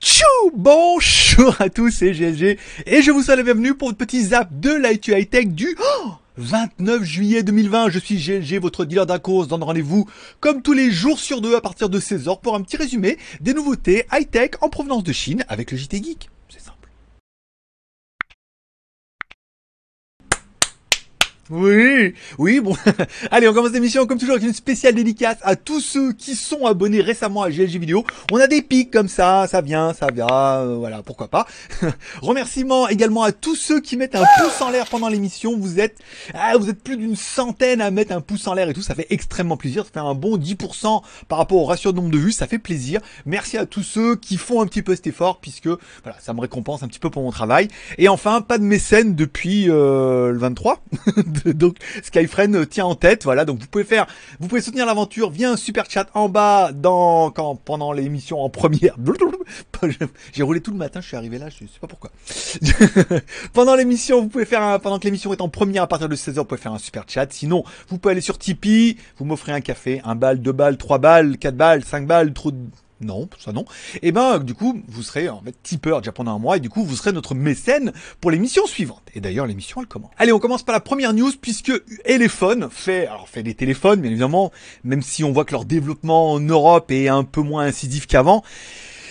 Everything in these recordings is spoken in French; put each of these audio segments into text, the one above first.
Tchou Bonjour à tous, c'est GSG et je vous souhaite la bienvenue pour votre petit zap de l'ITU High Tech du... 29 juillet 2020, je suis GLG, votre dealer d'Acos, dans le rendez-vous comme tous les jours sur deux à partir de 16h pour un petit résumé des nouveautés high-tech en provenance de Chine avec le JT Geek. Oui, oui, bon. Allez, on commence l'émission comme toujours avec une spéciale dédicace à tous ceux qui sont abonnés récemment à GLG Vidéo. On a des pics comme ça, ça vient, ça vient, euh, voilà, pourquoi pas. Remerciements également à tous ceux qui mettent un pouce en l'air pendant l'émission. Vous êtes, ah, vous êtes plus d'une centaine à mettre un pouce en l'air et tout, ça fait extrêmement plaisir. c'est un bon 10% par rapport au ratio de nombre de vues, ça fait plaisir. Merci à tous ceux qui font un petit peu cet effort puisque, voilà, ça me récompense un petit peu pour mon travail. Et enfin, pas de mécène depuis euh, le 23. donc SkyFriend euh, tient en tête. Voilà, donc vous pouvez faire, vous pouvez soutenir l'aventure via un super chat en bas dans quand pendant l'émission en première. J'ai roulé tout le matin, je suis arrivé là, je sais pas pourquoi. pendant l'émission, vous pouvez faire un, pendant que l'émission est en première à partir de 16h, vous pouvez faire un super chat. Sinon, vous pouvez aller sur Tipeee, vous m'offrez un café, un bal, deux balles, trois balles, quatre balles, cinq balles, trop non, ça non. Et eh ben, du coup, vous serez en fait tipeur déjà pendant un mois, et du coup, vous serez notre mécène pour l'émission suivante. Et d'ailleurs, l'émission, elle commence. Allez, on commence par la première news, puisque Elephone fait, alors fait des téléphones, bien évidemment, même si on voit que leur développement en Europe est un peu moins incisif qu'avant,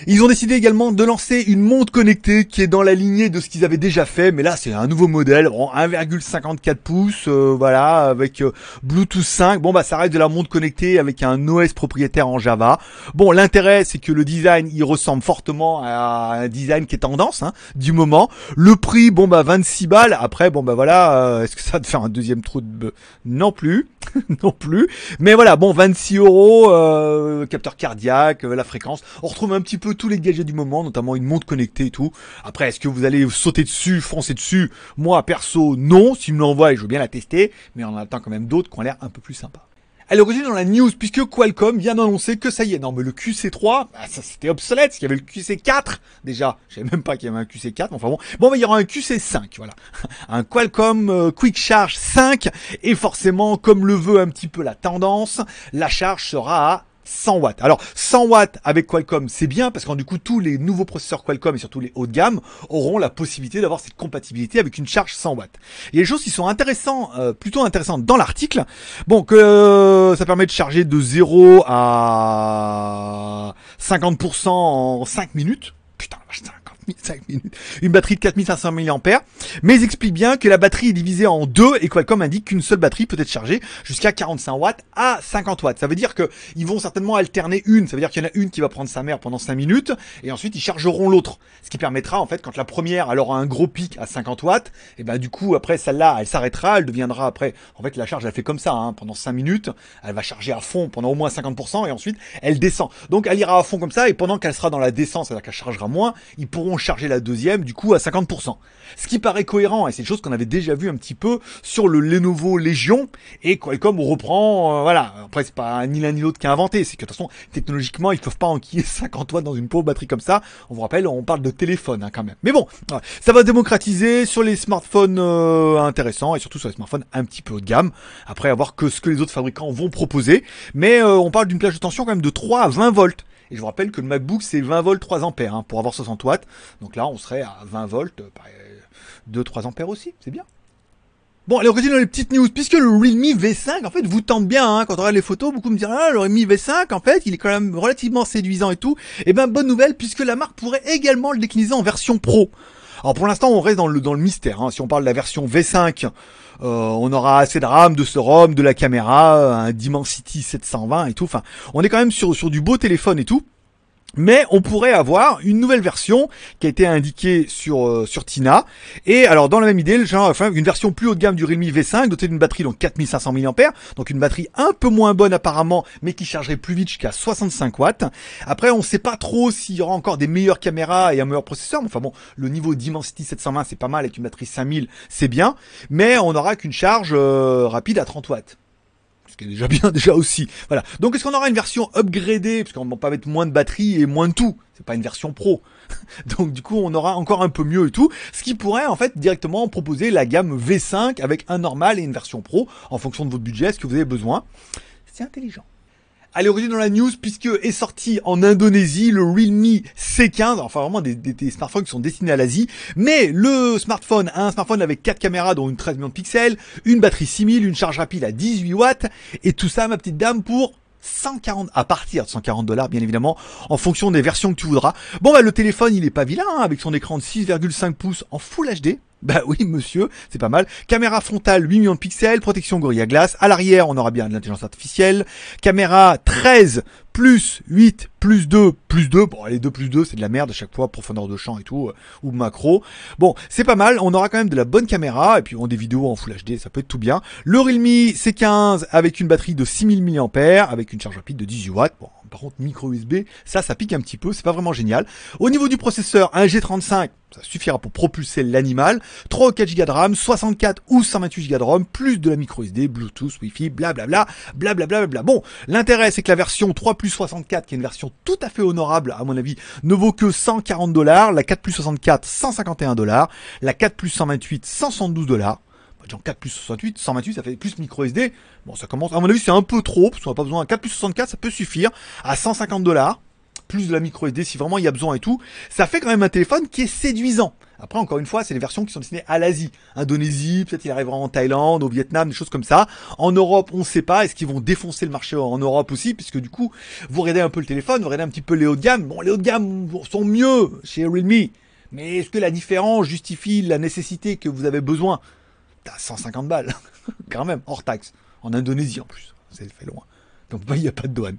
ils ont décidé également de lancer une montre connectée qui est dans la lignée de ce qu'ils avaient déjà fait, mais là c'est un nouveau modèle, 1,54 pouces, euh, voilà, avec euh, Bluetooth 5. Bon bah ça reste de la montre connectée avec un OS propriétaire en Java. Bon l'intérêt c'est que le design il ressemble fortement à un design qui est tendance hein, du moment. Le prix bon bah 26 balles. Après bon bah voilà, euh, est-ce que ça va te faire un deuxième trou de non plus, non plus. Mais voilà bon 26 euros, capteur cardiaque, la fréquence. On retrouve un petit peu tous les gadgets du moment, notamment une montre connectée et tout. Après, est-ce que vous allez sauter dessus, foncer dessus Moi, perso, non. S'il me l'envoie, je veux bien la tester, mais on attend quand même d'autres qui ont l'air un peu plus sympas. Alors aujourd'hui dans la news, puisque Qualcomm vient d'annoncer que ça y est, non mais le QC3, bah, ça c'était obsolète, Il qu'il y avait le QC4 déjà, je savais même pas qu'il y avait un QC4, enfin bon, bon bah, il y aura un QC5, voilà, un Qualcomm euh, Quick Charge 5, et forcément comme le veut un petit peu la tendance, la charge sera à 100 watts. Alors 100 watts avec Qualcomm, c'est bien parce qu'en du coup tous les nouveaux processeurs Qualcomm et surtout les hauts de gamme auront la possibilité d'avoir cette compatibilité avec une charge 100 watts. Il y a des choses qui sont intéressantes, euh, plutôt intéressantes dans l'article. Bon, que euh, ça permet de charger de 0 à 50% en 5 minutes. Putain, la une batterie de 4500 mAh, mais ils explique bien que la batterie est divisée en deux et Qualcomm indique qu'une seule batterie peut être chargée jusqu'à 45 watts à 50 watts. Ça veut dire que ils vont certainement alterner une, ça veut dire qu'il y en a une qui va prendre sa mère pendant 5 minutes et ensuite ils chargeront l'autre, ce qui permettra en fait quand la première elle aura un gros pic à 50 watts, et eh ben du coup après celle-là elle s'arrêtera, elle deviendra après en fait la charge elle fait comme ça hein. pendant 5 minutes, elle va charger à fond pendant au moins 50% et ensuite elle descend. Donc elle ira à fond comme ça et pendant qu'elle sera dans la descente, c'est-à-dire qu'elle chargera moins, ils pourront charger la deuxième, du coup, à 50%. Ce qui paraît cohérent, et c'est une chose qu'on avait déjà vu un petit peu sur le Lenovo Legion, et comme on reprend, euh, voilà, après c'est pas ni l'un ni l'autre qui a inventé, c'est que de toute façon, technologiquement, ils peuvent pas enquiller 50 watts dans une pauvre batterie comme ça, on vous rappelle, on parle de téléphone hein, quand même. Mais bon, ça va démocratiser sur les smartphones euh, intéressants, et surtout sur les smartphones un petit peu haut de gamme, après avoir que ce que les autres fabricants vont proposer, mais euh, on parle d'une plage de tension quand même de 3 à 20 volts. Et je vous rappelle que le MacBook, c'est 20 volts 3 ampères hein, pour avoir 60 watts. Donc là, on serait à 20 volts, 2-3 bah, euh, ampères aussi, c'est bien. Bon, allez, on continue dans les petites news. Puisque le Realme V5, en fait, vous tente bien, hein. quand on regarde les photos, beaucoup me diront, ah, le Realme V5, en fait, il est quand même relativement séduisant et tout. Et eh ben, bonne nouvelle, puisque la marque pourrait également le décliner en version pro. Alors pour l'instant, on reste dans le, dans le mystère. Hein. Si on parle de la version V5, euh, on aura assez de RAM, de ce ROM, de la caméra, euh, un Dimensity 720 et tout. Enfin, on est quand même sur, sur du beau téléphone et tout. Mais on pourrait avoir une nouvelle version qui a été indiquée sur euh, sur Tina. Et alors dans la même idée, genre, enfin, une version plus haut de gamme du Realme V5 dotée d'une batterie donc 4500 mAh, donc une batterie un peu moins bonne apparemment, mais qui chargerait plus vite jusqu'à 65 watts. Après, on ne sait pas trop s'il y aura encore des meilleures caméras et un meilleur processeur. enfin bon, le niveau Dimensity 720 c'est pas mal avec une batterie 5000, c'est bien, mais on n'aura qu'une charge euh, rapide à 30 watts qui est déjà bien déjà aussi. Voilà. Donc est-ce qu'on aura une version upgradée, parce qu'on ne va pas mettre moins de batterie et moins de tout. C'est pas une version pro. Donc du coup, on aura encore un peu mieux et tout, ce qui pourrait en fait directement proposer la gamme V5 avec un normal et une version pro en fonction de votre budget, ce que vous avez besoin. C'est intelligent. Allez l'origine dans la news puisque est sorti en Indonésie le Realme C15, enfin vraiment des, smartphones qui sont destinés à l'Asie, mais le smartphone, un smartphone avec quatre caméras dont une 13 millions de pixels, une batterie 6000, une charge rapide à 18 watts, et tout ça ma petite dame pour 140 à partir de 140 dollars bien évidemment en fonction des versions que tu voudras. Bon bah le téléphone il est pas vilain hein, avec son écran de 6,5 pouces en Full HD bah oui, monsieur, c'est pas mal. Caméra frontale 8 millions de pixels, protection Gorilla Glass. À l'arrière, on aura bien de l'intelligence artificielle. Caméra 13 plus 8 plus 2 plus 2. Bon, les 2 plus 2, c'est de la merde à chaque fois, profondeur de champ et tout, euh, ou macro. Bon, c'est pas mal, on aura quand même de la bonne caméra, et puis on des vidéos en Full HD, ça peut être tout bien. Le Realme C15 avec une batterie de 6000 mAh, avec une charge rapide de 18 watts. Bon, par contre, micro USB, ça, ça pique un petit peu, c'est pas vraiment génial. Au niveau du processeur, un G35, ça suffira pour propulser l'animal. 3 ou 4 Go de RAM, 64 ou 128 Go de ROM, plus de la micro SD, Bluetooth, Wi-Fi, blablabla, blablabla, bla. Bon, l'intérêt, c'est que la version 3 plus 64, qui est une version tout à fait honorable, à mon avis, ne vaut que 140 dollars. La 4 plus 64, 151 dollars. La 4 plus 128, 172 dollars genre 4 plus 68, 128, ça fait plus micro SD. Bon, ça commence, à mon avis, c'est un peu trop, parce qu'on n'a pas besoin. 4 plus 64, ça peut suffire à 150 dollars, plus de la micro SD si vraiment il y a besoin et tout. Ça fait quand même un téléphone qui est séduisant. Après, encore une fois, c'est les versions qui sont destinées à l'Asie. Indonésie, peut-être il arrivera en Thaïlande, au Vietnam, des choses comme ça. En Europe, on ne sait pas. Est-ce qu'ils vont défoncer le marché en Europe aussi Puisque du coup, vous regardez un peu le téléphone, vous regardez un petit peu les hauts de gamme. Bon, les hauts de gamme sont mieux chez Realme. Mais est-ce que la différence justifie la nécessité que vous avez besoin 150 balles, quand même, hors taxe, en Indonésie en plus, c'est fait loin. Donc, il n'y a pas de douane.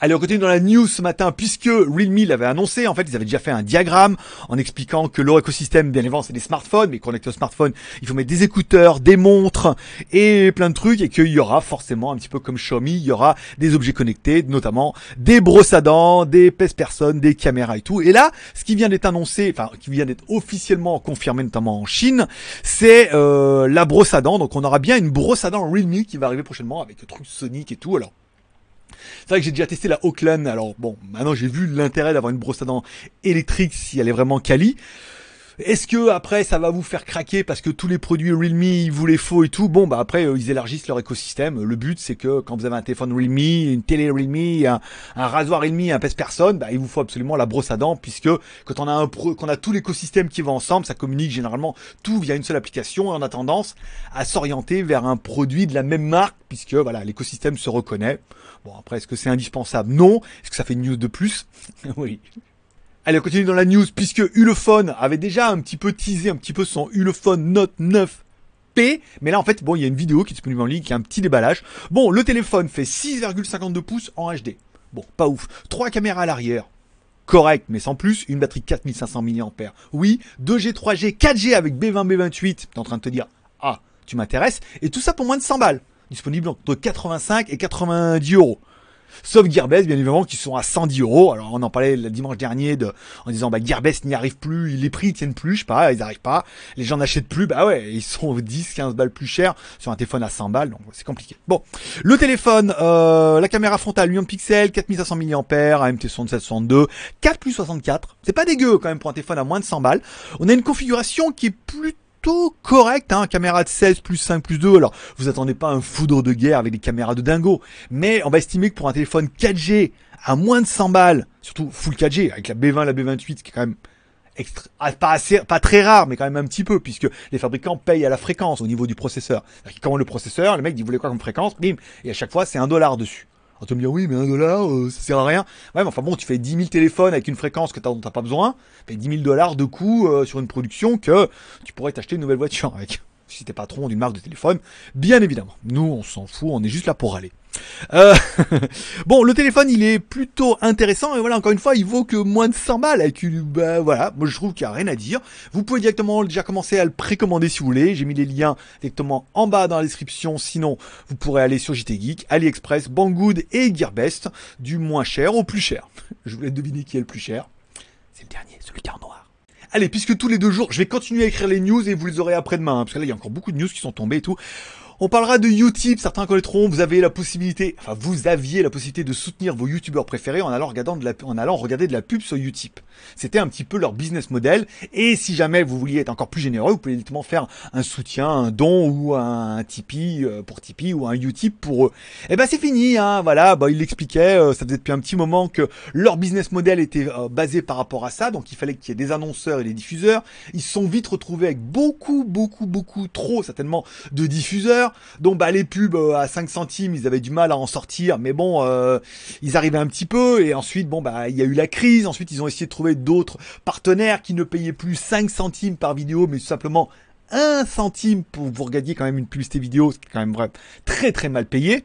Allez, on continue dans la news ce matin, puisque Realme l'avait annoncé, en fait, ils avaient déjà fait un diagramme en expliquant que leur écosystème, bien évidemment, c'est des smartphones, mais connecté au smartphone, il faut mettre des écouteurs, des montres et plein de trucs, et qu'il y aura forcément, un petit peu comme Xiaomi, il y aura des objets connectés, notamment des brosses à dents, des pèses personnes des caméras et tout. Et là, ce qui vient d'être annoncé, enfin, qui vient d'être officiellement confirmé, notamment en Chine, c'est euh, la brosse à dents. Donc, on aura bien une brosse à dents Realme qui va arriver prochainement avec le truc Sonic et tout. Alors, c'est vrai que j'ai déjà testé la Oakland. Alors bon, maintenant j'ai vu l'intérêt d'avoir une brosse à dents électrique si elle est vraiment quali. Est-ce que après ça va vous faire craquer parce que tous les produits Realme il vous les faut et tout Bon bah après euh, ils élargissent leur écosystème. Le but c'est que quand vous avez un téléphone Realme, une télé Realme, un, rasoir Realme, un pèse personne, bah, il vous faut absolument la brosse à dents puisque quand on a un on a tout l'écosystème qui va ensemble, ça communique généralement tout via une seule application et on a tendance à s'orienter vers un produit de la même marque puisque voilà l'écosystème se reconnaît. Bon après est-ce que c'est indispensable Non. Est-ce que ça fait une news de plus Oui. Allez, on continue dans la news puisque Ulefone avait déjà un petit peu teasé un petit peu son Ulefone Note 9 P, mais là en fait, bon, il y a une vidéo qui est disponible en ligne, qui a un petit déballage. Bon, le téléphone fait 6,52 pouces en HD. Bon, pas ouf. Trois caméras à l'arrière. Correct, mais sans plus, une batterie 4500 mAh. Oui, 2G, 3G, 4G avec B20, B28. T'es en train de te dire, ah, tu m'intéresses. Et tout ça pour moins de 100 balles. Disponible entre 85 et 90 euros. Sauf Gearbest, bien évidemment, qui sont à 110 euros. Alors, on en parlait le dimanche dernier de, en disant, bah, Gearbest n'y arrive plus, les prix ne tiennent plus, je sais pas, ils n'arrivent pas, les gens n'achètent plus, bah ouais, ils sont 10, 15 balles plus chers sur un téléphone à 100 balles, donc c'est compliqué. Bon. Le téléphone, euh, la caméra frontale, 8 pixels, 4500 mAh, AMT 6762, 4 plus 64. C'est pas dégueu, quand même, pour un téléphone à moins de 100 balles. On a une configuration qui est plutôt correct, hein, caméra de 16 plus 5 plus 2. Alors, vous attendez pas un foudre de guerre avec des caméras de dingo, mais on va estimer que pour un téléphone 4G à moins de 100 balles, surtout full 4G avec la B20, la B28, qui est quand même ah, pas, assez, pas très rare, mais quand même un petit peu, puisque les fabricants payent à la fréquence au niveau du processeur. Quand le processeur, le mec dit, vous voulez quoi comme fréquence Bim Et à chaque fois, c'est un dollar dessus tu me dire, oui, mais un dollar, euh, ça sert à rien. Ouais, mais enfin bon, tu fais 10 000 téléphones avec une fréquence que tu n'as pas besoin, fais 10 000 dollars de coût euh, sur une production que tu pourrais t'acheter une nouvelle voiture avec si t'es patron d'une marque de téléphone, bien évidemment. Nous, on s'en fout, on est juste là pour aller. Euh, bon, le téléphone, il est plutôt intéressant et voilà, encore une fois, il vaut que moins de 100 balles. Avec bah, voilà, moi je trouve qu'il n'y a rien à dire. Vous pouvez directement déjà commencer à le précommander si vous voulez. J'ai mis les liens directement en bas dans la description. Sinon, vous pourrez aller sur JT Geek, AliExpress, Banggood et Gearbest, du moins cher au plus cher. Je voulais deviner qui est le plus cher. C'est le dernier, celui Allez, puisque tous les deux jours, je vais continuer à écrire les news et vous les aurez après-demain, hein, parce que là, il y a encore beaucoup de news qui sont tombées et tout. On parlera de YouTube, certains connaîtront, vous avez la possibilité, enfin vous aviez la possibilité de soutenir vos youtubeurs préférés en allant, regarder de la pub sur YouTube. C'était un petit peu leur business model, et si jamais vous vouliez être encore plus généreux, vous pouvez directement faire un soutien, un don ou un, Tipeee euh, pour Tipeee ou un Utip pour eux. Et eh ben c'est fini, hein, voilà, bah, il expliquait, euh, ça faisait depuis un petit moment que leur business model était euh, basé par rapport à ça, donc il fallait qu'il y ait des annonceurs et des diffuseurs. Ils se sont vite retrouvés avec beaucoup, beaucoup, beaucoup trop certainement de diffuseurs donc bah les pubs euh, à 5 centimes, ils avaient du mal à en sortir, mais bon, euh, ils arrivaient un petit peu. Et ensuite, bon bah il y a eu la crise. Ensuite, ils ont essayé de trouver d'autres partenaires qui ne payaient plus 5 centimes par vidéo, mais tout simplement un centime pour vous regarder quand même une publicité vidéo, ce qui est quand même vrai, très très mal payé.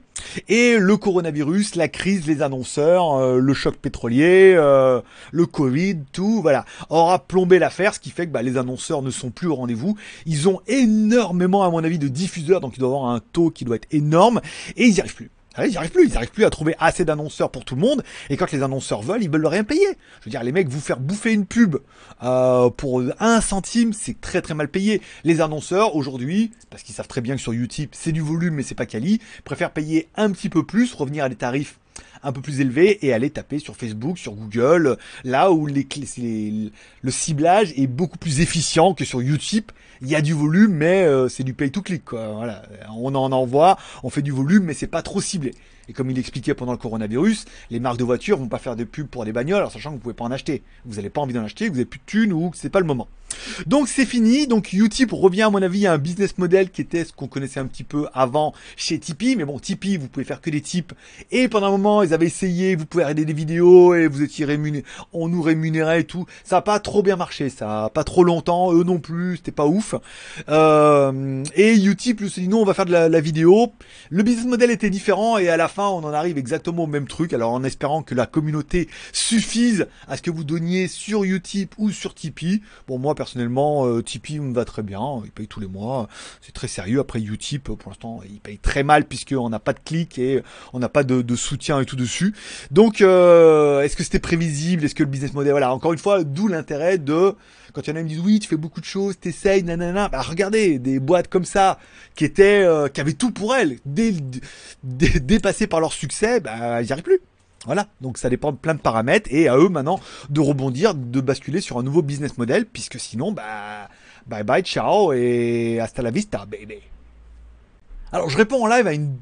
Et le coronavirus, la crise, les annonceurs, euh, le choc pétrolier, euh, le Covid, tout, voilà, aura plombé l'affaire, ce qui fait que bah, les annonceurs ne sont plus au rendez-vous. Ils ont énormément, à mon avis, de diffuseurs, donc ils doivent avoir un taux qui doit être énorme, et ils n'y arrivent plus. Ah, ils n'y arrivent plus, ils n'arrivent plus à trouver assez d'annonceurs pour tout le monde, et quand les annonceurs veulent, ils veulent rien payer. Je veux dire, les mecs, vous faire bouffer une pub euh, pour un centime, c'est très très mal payé. Les annonceurs, aujourd'hui, parce qu'ils savent très bien que sur YouTube, c'est du volume, mais c'est pas quali, préfèrent payer un petit peu plus, revenir à des tarifs un peu plus élevé et aller taper sur Facebook, sur Google, là où les, le ciblage est beaucoup plus efficient que sur YouTube. Il y a du volume, mais euh, c'est du pay to click. Quoi. Voilà, on en envoie, on fait du volume, mais c'est pas trop ciblé. Et comme il expliquait pendant le coronavirus, les marques de voitures vont pas faire de pub pour des bagnoles, en sachant que vous pouvez pas en acheter. Vous n'avez pas envie d'en acheter, vous avez plus de thunes ou que c'est pas le moment. Donc c'est fini. Donc Utip revient à mon avis à un business model qui était ce qu'on connaissait un petit peu avant chez Tipeee. Mais bon, Tipeee, vous pouvez faire que des types Et pendant un moment, avez essayé, vous pouvez regarder des vidéos et vous étiez rémunéré on nous rémunérait et tout. Ça n'a pas trop bien marché, ça pas trop longtemps, eux non plus, c'était pas ouf. Euh, et Utip plus dit non, on va faire de la, vidéo. Le business model était différent et à la fin, on en arrive exactement au même truc. Alors en espérant que la communauté suffise à ce que vous donniez sur Utip ou sur Tipeee. Bon, moi personnellement, euh, Tipeee me va très bien, il paye tous les mois, c'est très sérieux. Après Utip, pour l'instant, il paye très mal puisqu'on n'a pas de clics et on n'a pas de soutien et tout dessus. Donc, euh, est-ce que c'était prévisible Est-ce que le business model, voilà, encore une fois, d'où l'intérêt de quand il y en a qui me disent oui, tu fais beaucoup de choses, t'essayes, nanana. Bah regardez des boîtes comme ça qui étaient, euh, qui avaient tout pour elles, dépassées par leur succès, bah ils n'y plus. Voilà, donc ça dépend de plein de paramètres et à eux maintenant de rebondir, de basculer sur un nouveau business model, puisque sinon, bah, bye bye, ciao et hasta la vista, baby. Alors je réponds en live à une,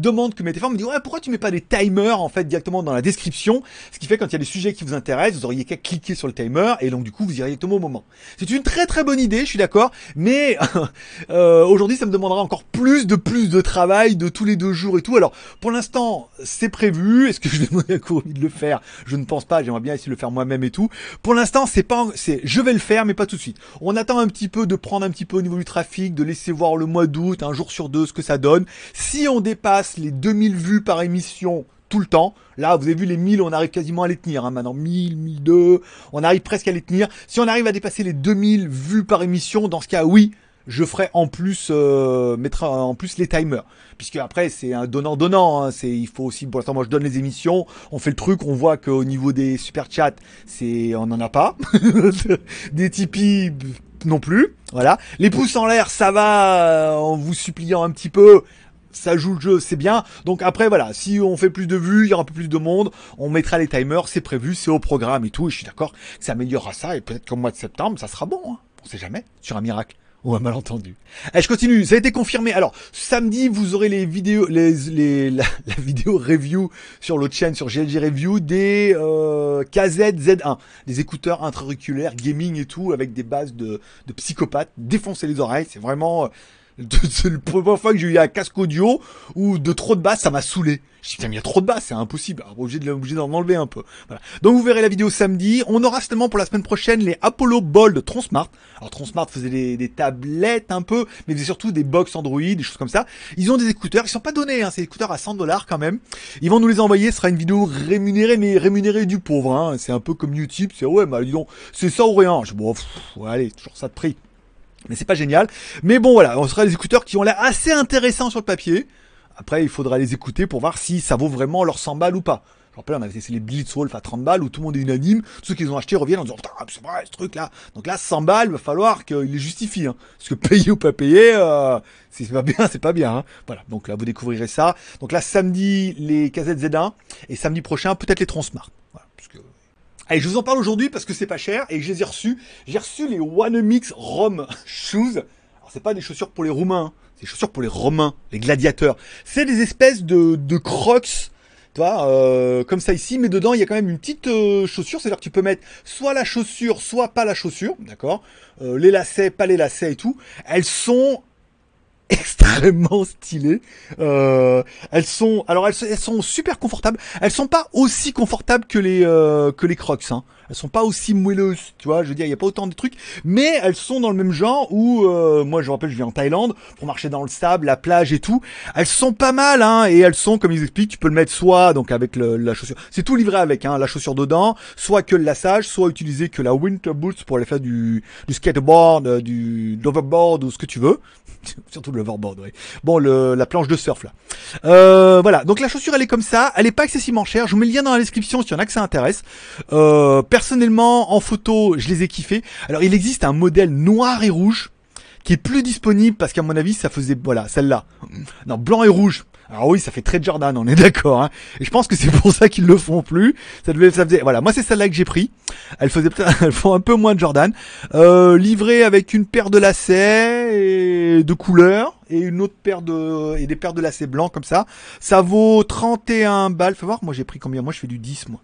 demande que m'était faite, on me dit ouais pourquoi tu mets pas des timers en fait directement dans la description, ce qui fait quand il y a des sujets qui vous intéressent, vous auriez qu'à cliquer sur le timer et donc du coup vous irez directement au moment. C'est une très très bonne idée, je suis d'accord, mais euh, aujourd'hui ça me demandera encore plus de plus de travail de tous les deux jours et tout. Alors pour l'instant c'est prévu, est-ce que je vais demander à de le faire Je ne pense pas, j'aimerais bien essayer de le faire moi-même et tout. Pour l'instant c'est pas, c'est je vais le faire mais pas tout de suite. On attend un petit peu de prendre un petit peu au niveau du trafic, de laisser voir le mois d'août, un jour sur deux ça donne. Si on dépasse les 2000 vues par émission tout le temps, là vous avez vu les 1000, on arrive quasiment à les tenir. Hein, maintenant 1000, 1002, on arrive presque à les tenir. Si on arrive à dépasser les 2000 vues par émission, dans ce cas oui, je ferai en plus euh, mettre en plus les timers puisque après c'est un donnant donnant hein, c'est il faut aussi pour l'instant moi je donne les émissions on fait le truc on voit qu'au niveau des super chats c'est on n'en a pas des Tipeee non plus. Voilà. Les pouces en l'air, ça va, euh, en vous suppliant un petit peu. Ça joue le jeu, c'est bien. Donc après, voilà, si on fait plus de vues, il y aura un peu plus de monde, on mettra les timers, c'est prévu, c'est au programme et tout. Et je suis d'accord que ça améliorera ça. Et peut-être qu'au mois de septembre, ça sera bon. Hein. On sait jamais. Sur un miracle ou un malentendu. Eh, je continue, ça a été confirmé. Alors, samedi, vous aurez les vidéos, les, les la, vidéo review sur l'autre chaîne, sur GLG Review, des euh, KZ-Z1, des écouteurs intra-auriculaires, gaming et tout, avec des bases de, de psychopathes. Défoncez les oreilles, c'est vraiment... Euh, c'est la première fois que j'ai eu un casque audio où de trop de basse, ça m'a saoulé. J'ai dit, il y a trop de basse, c'est impossible. Alors, ah, obligé de obligé d'en enlever un peu. Donc, vous verrez la vidéo samedi. On aura seulement pour la semaine prochaine les Apollo Bold de Tronsmart. Alors, Tronsmart faisait des, des tablettes un peu, mais faisait surtout des box Android, des choses comme ça. Ils ont des écouteurs, ils sont pas donnés, hein. C'est écouteurs à 100 dollars quand même. Ils vont nous les envoyer. Ce sera une vidéo rémunérée, mais rémunérée du pauvre, hein. C'est un peu comme YouTube. C'est, ouais, bah, dis c'est ça ou rien. Je, bon, allez, toujours ça de prix. Mais c'est pas génial. Mais bon, voilà, on sera des écouteurs qui ont l'air assez intéressants sur le papier. Après, il faudra les écouter pour voir si ça vaut vraiment leurs 100 balles ou pas. Je rappelle, on avait essayé les Blitzwolf à 30 balles où tout le monde est unanime. ceux qui les ont achetés reviennent en disant c'est vrai ce truc là. Donc là, 100 balles, il va falloir qu'ils les justifient. Hein. Parce que payer ou pas payer, si euh, c'est pas bien, c'est pas bien. Hein. Voilà, donc là, vous découvrirez ça. Donc là, samedi, les casettes Z1 et samedi prochain, peut-être les Tronsmart. Voilà, et je vous en parle aujourd'hui parce que c'est pas cher et je les ai reçus. J'ai reçu les Mix Rome Shoes. Alors c'est pas des chaussures pour les Roumains, hein. c'est des chaussures pour les Romains, les gladiateurs. C'est des espèces de, de crocs tu vois, euh, comme ça ici, mais dedans il y a quand même une petite euh, chaussure, c'est-à-dire que tu peux mettre soit la chaussure, soit pas la chaussure, d'accord euh, Les lacets, pas les lacets et tout. Elles sont extrêmement stylées. Euh, elles sont, alors elles, elles, sont super confortables. Elles sont pas aussi confortables que les euh, que les Crocs. Hein. Elles sont pas aussi moelleuses, tu vois. Je veux dire, il y a pas autant de trucs, mais elles sont dans le même genre où euh, moi je rappelle, je viens en Thaïlande pour marcher dans le sable, la plage et tout. Elles sont pas mal, hein, et elles sont comme ils expliquent, tu peux le mettre soit donc avec la chaussure, c'est tout livré avec, hein, la chaussure dedans, soit que le lassage, soit utiliser que la winter boots pour aller faire du du skateboard, euh, du d'overboard ou ce que tu veux. Surtout le overboard, oui. Bon, le, la planche de surf, là. Euh, voilà, donc la chaussure, elle est comme ça. Elle est pas excessivement chère. Je vous mets le lien dans la description si y en a que ça intéresse. Euh, personnellement, en photo, je les ai kiffés. Alors, il existe un modèle noir et rouge qui est plus disponible parce qu'à mon avis, ça faisait... Voilà, celle-là. Non, blanc et rouge. Alors oui, ça fait très Jordan, on est d'accord. Hein. et je pense que c'est pour ça qu'ils le font plus. Ça devait, ça faisait. Voilà, moi c'est celle-là que j'ai pris. Elle faisait, elles font un peu moins de Jordan. Euh, livrée avec une paire de lacets de couleur et une autre paire de et des paires de lacets blancs comme ça. Ça vaut 31 balles. Faut voir, moi j'ai pris combien Moi je fais du 10 moi.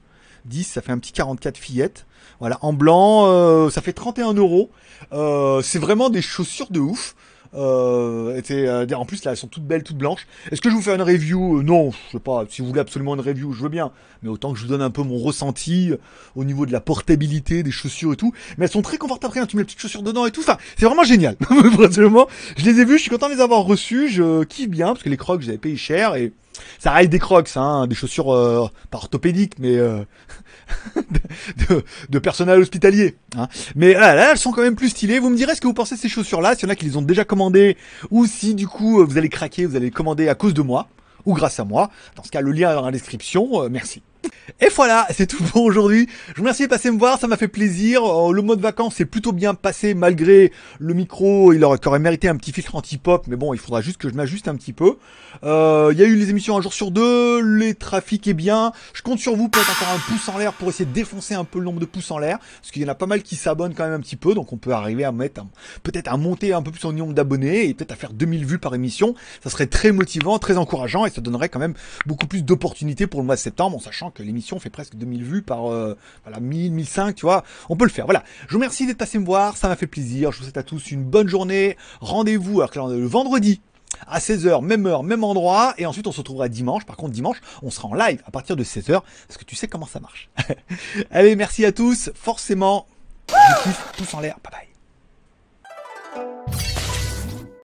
10, ça fait un petit 44 fillettes. Voilà, en blanc, euh, ça fait 31 euros. Euh, c'est vraiment des chaussures de ouf. Euh, euh en plus, là, elles sont toutes belles, toutes blanches. Est-ce que je vous fais une review euh, Non, je sais pas. Si vous voulez absolument une review, je veux bien. Mais autant que je vous donne un peu mon ressenti euh, au niveau de la portabilité, des chaussures et tout. Mais elles sont très confortables. tu mets les petites chaussures dedans et tout. Enfin, c'est vraiment génial. Je les ai vues, je suis content de les avoir reçues. Je kiffe bien parce que les crocs, je les payé cher et ça reste des crocs, hein, des chaussures par pas orthopédiques, mais euh, de, personnel hospitalier. Hein. Mais là, là, elles sont quand même plus stylées. Vous me direz ce que vous pensez de ces chaussures-là, s'il y en a qui les ont déjà commandées, ou si du coup euh, vous allez craquer, vous allez les commander à cause de moi, ou grâce à moi. Dans ce cas, le lien est dans la description. Euh, merci. Et voilà, c'est tout pour aujourd'hui. Je vous remercie de passer me voir, ça m'a fait plaisir. Euh, le mois de vacances s'est plutôt bien passé malgré le micro. Il aurait, aurait mérité un petit filtre anti-pop, mais bon, il faudra juste que je m'ajuste un petit peu. Euh, il y a eu les émissions un jour sur deux, les trafics est bien. Je compte sur vous pour être encore un pouce en l'air pour essayer de défoncer un peu le nombre de pouces en l'air, parce qu'il y en a pas mal qui s'abonnent quand même un petit peu, donc on peut arriver à mettre peut-être à monter un peu plus son nombre d'abonnés et peut-être à faire 2000 vues par émission. Ça serait très motivant, très encourageant et ça donnerait quand même beaucoup plus d'opportunités pour le mois de septembre, en sachant l'émission fait presque 2000 vues par euh, voilà, 1000, 1005, tu vois. On peut le faire. Voilà. Je vous remercie d'être passé me voir. Ça m'a fait plaisir. Je vous souhaite à tous une bonne journée. Rendez-vous le euh, vendredi à 16h, même heure, même endroit. Et ensuite, on se retrouvera dimanche. Par contre, dimanche, on sera en live à partir de 16h parce que tu sais comment ça marche. Allez, merci à tous. Forcément, je tous en l'air. Bye bye.